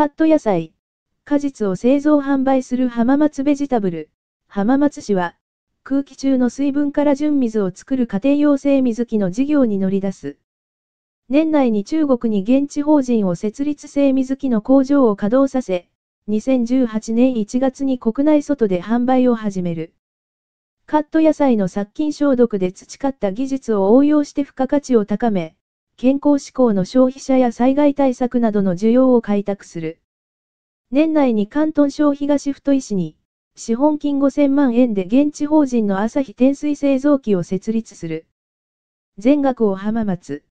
カット野菜、果実を製造販売する浜松ベジタブル。浜松市は、空気中の水分から純水を作る家庭用製水機の事業に乗り出す。年内に中国に現地法人を設立製水機の工場を稼働させ、2018年1月に国内外で販売を始める。カット野菜の殺菌消毒で培った技術を応用して付加価値を高め、健康志向の消費者や災害対策などの需要を開拓する。年内に関東省東太石に、資本金5000万円で現地法人の朝日天水製造機を設立する。全額を浜松。